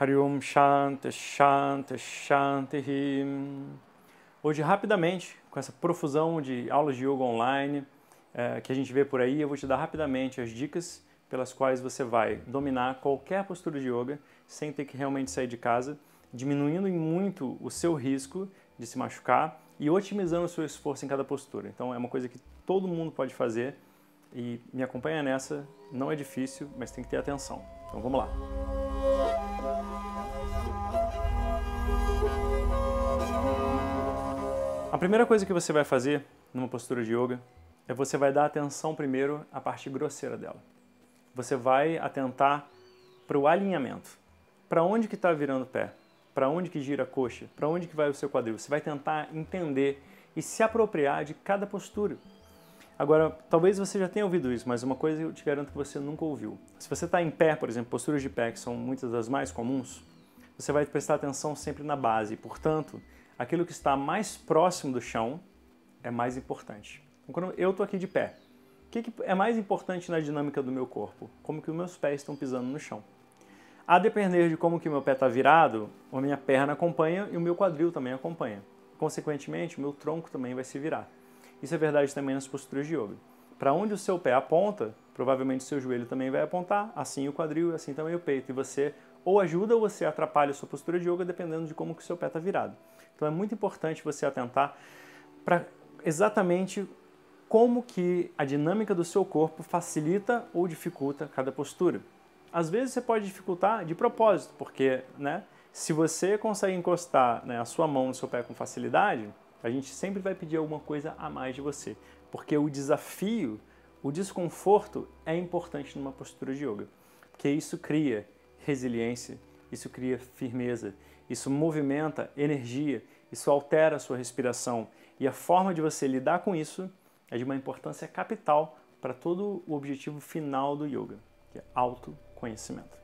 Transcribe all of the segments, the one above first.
Hariom Shanti, Shanti, Shanti. Hoje, rapidamente, com essa profusão de aulas de yoga online eh, que a gente vê por aí, eu vou te dar rapidamente as dicas pelas quais você vai dominar qualquer postura de yoga sem ter que realmente sair de casa, diminuindo muito o seu risco de se machucar e otimizando o seu esforço em cada postura. Então, é uma coisa que todo mundo pode fazer e me acompanha nessa, não é difícil, mas tem que ter atenção. Então, vamos lá! A primeira coisa que você vai fazer numa postura de yoga é você vai dar atenção primeiro à parte grosseira dela. Você vai atentar para o alinhamento. Para onde que está virando o pé? Para onde que gira a coxa? Para onde que vai o seu quadril? Você vai tentar entender e se apropriar de cada postura. Agora, talvez você já tenha ouvido isso, mas uma coisa eu te garanto que você nunca ouviu. Se você está em pé, por exemplo, posturas de pé, que são muitas das mais comuns, você vai prestar atenção sempre na base. Portanto, aquilo que está mais próximo do chão é mais importante. Então, quando eu estou aqui de pé, o que, é mais importante na dinâmica do meu corpo? Como que os meus pés estão pisando no chão. A depender de como que o meu pé está virado, a minha perna acompanha e o meu quadril também acompanha. Consequentemente, o meu tronco também vai se virar. Isso é verdade também nas posturas de yoga. Para onde o seu pé aponta, provavelmente o seu joelho também vai apontar, assim o quadril, assim também o peito. E você ou ajuda ou você atrapalha a sua postura de yoga dependendo de como que o seu pé está virado. Então é muito importante você atentar para exatamente como que a dinâmica do seu corpo facilita ou dificulta cada postura. Às vezes você pode dificultar de propósito, porque né, se você consegue encostar né, a sua mão no seu pé com facilidade, a gente sempre vai pedir alguma coisa a mais de você, porque o desafio, o desconforto é importante numa postura de yoga, porque isso cria resiliência, isso cria firmeza, isso movimenta energia, isso altera a sua respiração. E a forma de você lidar com isso é de uma importância capital para todo o objetivo final do yoga, que é autoconhecimento.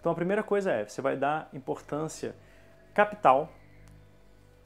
Então a primeira coisa é, você vai dar importância capital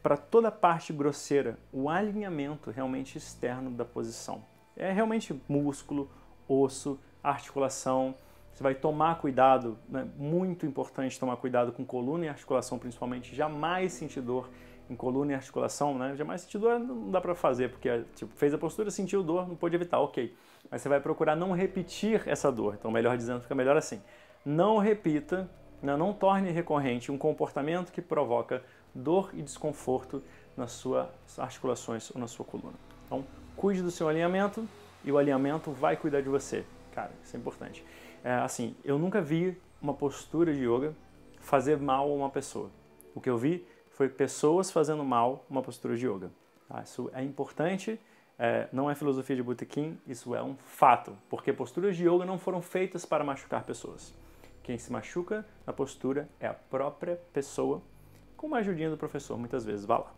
para toda a parte grosseira, o alinhamento realmente externo da posição. É realmente músculo, osso, articulação, você vai tomar cuidado, né? muito importante tomar cuidado com coluna e articulação principalmente. Jamais sentir dor em coluna e articulação, né? Jamais sentir dor não dá para fazer, porque tipo, fez a postura, sentiu dor, não pôde evitar, ok. Mas você vai procurar não repetir essa dor. Então, melhor dizendo, fica melhor assim. Não repita, né? não torne recorrente um comportamento que provoca dor e desconforto nas suas articulações ou na sua coluna. Então, cuide do seu alinhamento e o alinhamento vai cuidar de você. Cara, isso é importante é, assim, eu nunca vi uma postura de yoga fazer mal a uma pessoa. O que eu vi foi pessoas fazendo mal uma postura de yoga. Tá? Isso é importante, é, não é filosofia de botequim, isso é um fato, porque posturas de yoga não foram feitas para machucar pessoas. Quem se machuca na postura é a própria pessoa, com uma ajudinha do professor, muitas vezes, vá lá.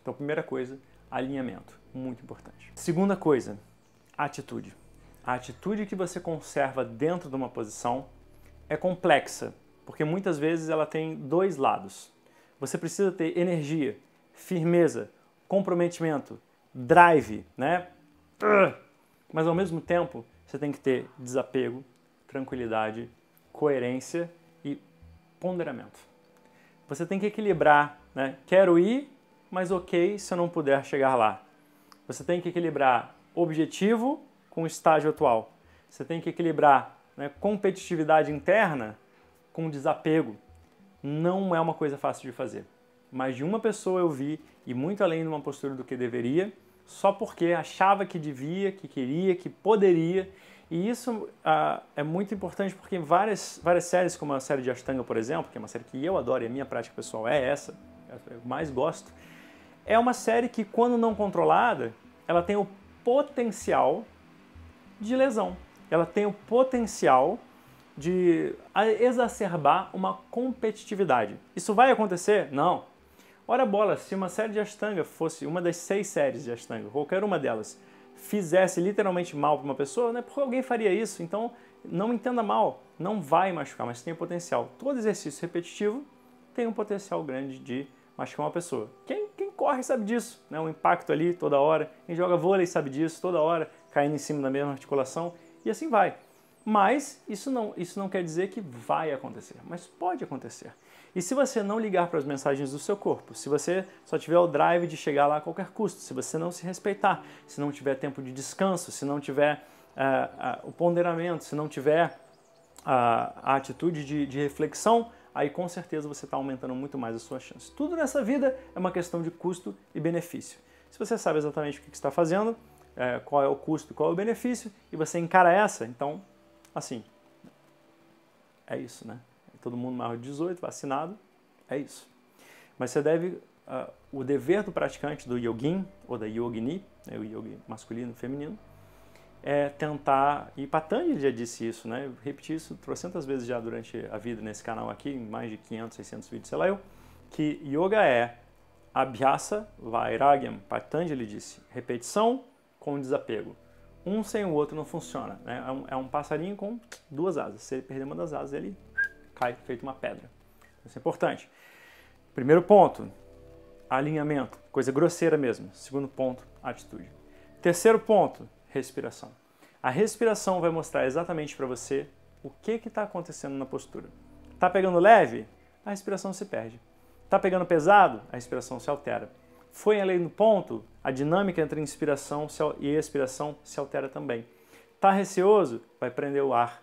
Então, primeira coisa, alinhamento, muito importante. Segunda coisa, atitude a atitude que você conserva dentro de uma posição é complexa, porque muitas vezes ela tem dois lados. Você precisa ter energia, firmeza, comprometimento, drive, né? Mas ao mesmo tempo, você tem que ter desapego, tranquilidade, coerência e ponderamento. Você tem que equilibrar, né? Quero ir, mas ok se eu não puder chegar lá. Você tem que equilibrar objetivo com o estágio atual. Você tem que equilibrar né, competitividade interna com desapego. Não é uma coisa fácil de fazer. Mais de uma pessoa eu vi, e muito além de uma postura do que deveria, só porque achava que devia, que queria, que poderia. E isso ah, é muito importante porque várias, várias séries, como a série de Ashtanga, por exemplo, que é uma série que eu adoro e a minha prática pessoal é essa, é eu mais gosto, é uma série que, quando não controlada, ela tem o potencial de lesão. Ela tem o potencial de exacerbar uma competitividade. Isso vai acontecer? Não. Ora bola, se uma série de Ashtanga fosse uma das seis séries de Ashtanga, qualquer uma delas, fizesse literalmente mal para uma pessoa, né? porque alguém faria isso. Então, não entenda mal, não vai machucar, mas tem o potencial. Todo exercício repetitivo tem um potencial grande de machucar uma pessoa. Quem, quem corre sabe disso, né? O impacto ali toda hora. Quem joga vôlei sabe disso toda hora caindo em cima da mesma articulação e assim vai. Mas isso não, isso não quer dizer que vai acontecer, mas pode acontecer. E se você não ligar para as mensagens do seu corpo, se você só tiver o drive de chegar lá a qualquer custo, se você não se respeitar, se não tiver tempo de descanso, se não tiver uh, uh, o ponderamento, se não tiver uh, a atitude de, de reflexão, aí com certeza você está aumentando muito mais a sua chance. Tudo nessa vida é uma questão de custo e benefício. Se você sabe exatamente o que está fazendo, é, qual é o custo e qual é o benefício, e você encara essa, então, assim, é isso, né? Todo mundo maior de 18, vacinado, é isso. Mas você deve, uh, o dever do praticante do yogin, ou da yogini, né, o yogi masculino e feminino, é tentar, e Patanjali já disse isso, né? Eu repeti isso trocentas vezes já durante a vida nesse canal aqui, em mais de 500, 600 vídeos, sei lá eu, que yoga é Abhyasa Vairagyam, Patanjali disse, repetição, com desapego. Um sem o outro não funciona. Né? É, um, é, um, passarinho com duas asas. Se ele perder uma das asas, ele cai feito uma pedra. Isso é importante. Primeiro ponto, alinhamento. Coisa grosseira mesmo. Segundo ponto, atitude. Terceiro ponto, respiração. A respiração vai mostrar exatamente para você o que está acontecendo na postura. Está pegando leve? A respiração se perde. Está pegando pesado? A respiração se altera. Foi além do ponto, a dinâmica entre inspiração e expiração se altera também. Está receoso? Vai prender o ar.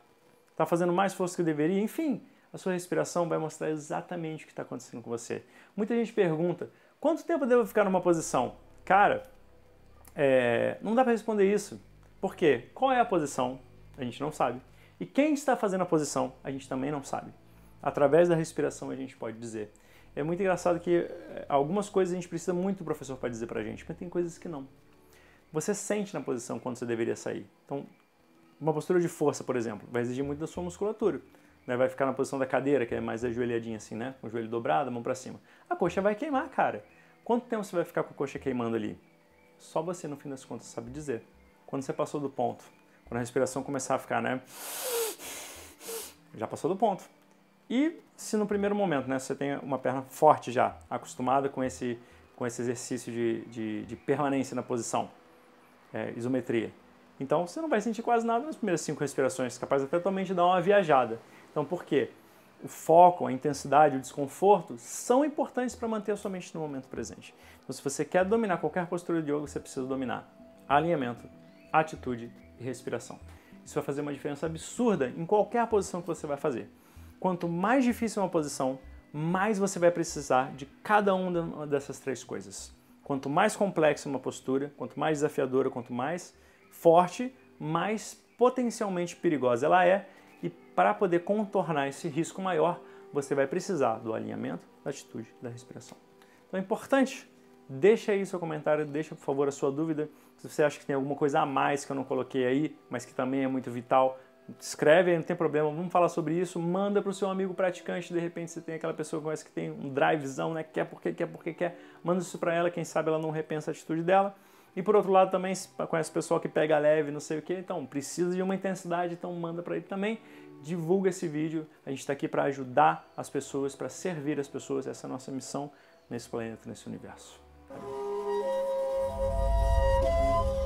Está fazendo mais força que deveria? Enfim, a sua respiração vai mostrar exatamente o que está acontecendo com você. Muita gente pergunta: quanto tempo devo ficar numa posição? Cara, é, não dá para responder isso. Por quê? Qual é a posição? A gente não sabe. E quem está fazendo a posição? A gente também não sabe. Através da respiração a gente pode dizer é muito engraçado que eh, algumas coisas a gente precisa muito do professor para dizer para a gente, mas tem coisas que não. Você sente na posição quando você deveria sair. Então, uma postura de força, por exemplo, vai exigir muito da sua musculatura. Né? Vai ficar na posição da cadeira, que é mais ajoelhadinha assim, né? Com o joelho dobrado, mão para cima. A coxa vai queimar, cara. Quanto tempo você vai ficar com a coxa queimando ali? Só você, no fim das contas, sabe dizer. Quando você passou do ponto, quando a respiração começar a ficar, né? Já passou do ponto. E se no primeiro momento né, você tem uma perna forte já, acostumada com esse, com esse exercício de, de, de permanência na posição, é, isometria, então você não vai sentir quase nada nas primeiras cinco respirações, é capaz até totalmente de dar uma viajada. Então por quê? O foco, a intensidade, o desconforto são importantes para manter a sua mente no momento presente. Então se você quer dominar qualquer postura de yoga, você precisa dominar alinhamento, atitude e respiração. Isso vai fazer uma diferença absurda em qualquer posição que você vai fazer quanto mais difícil é uma posição, mais você vai precisar de cada uma dessas três coisas. Quanto mais complexa uma postura, quanto mais desafiadora, quanto mais forte, mais potencialmente perigosa ela é. E para poder contornar esse risco maior, você vai precisar do alinhamento, da atitude, da respiração. Então é importante, deixa aí seu comentário, deixa por favor a sua dúvida. Se você acha que tem alguma coisa a mais que eu não coloquei aí, mas que também é muito vital, escreve, não tem problema, vamos falar sobre isso, manda para o seu amigo praticante, de repente você tem aquela pessoa que conhece que tem um drivezão, né, quer porque quer, porque quer, manda isso para ela, quem sabe ela não repensa a atitude dela. E por outro lado também conhece pessoal que pega leve, não sei o que, então precisa de uma intensidade, então manda para ele também. Divulga esse vídeo, a gente está aqui para ajudar as pessoas, para servir as pessoas, essa é a nossa missão nesse planeta, nesse universo. Amém.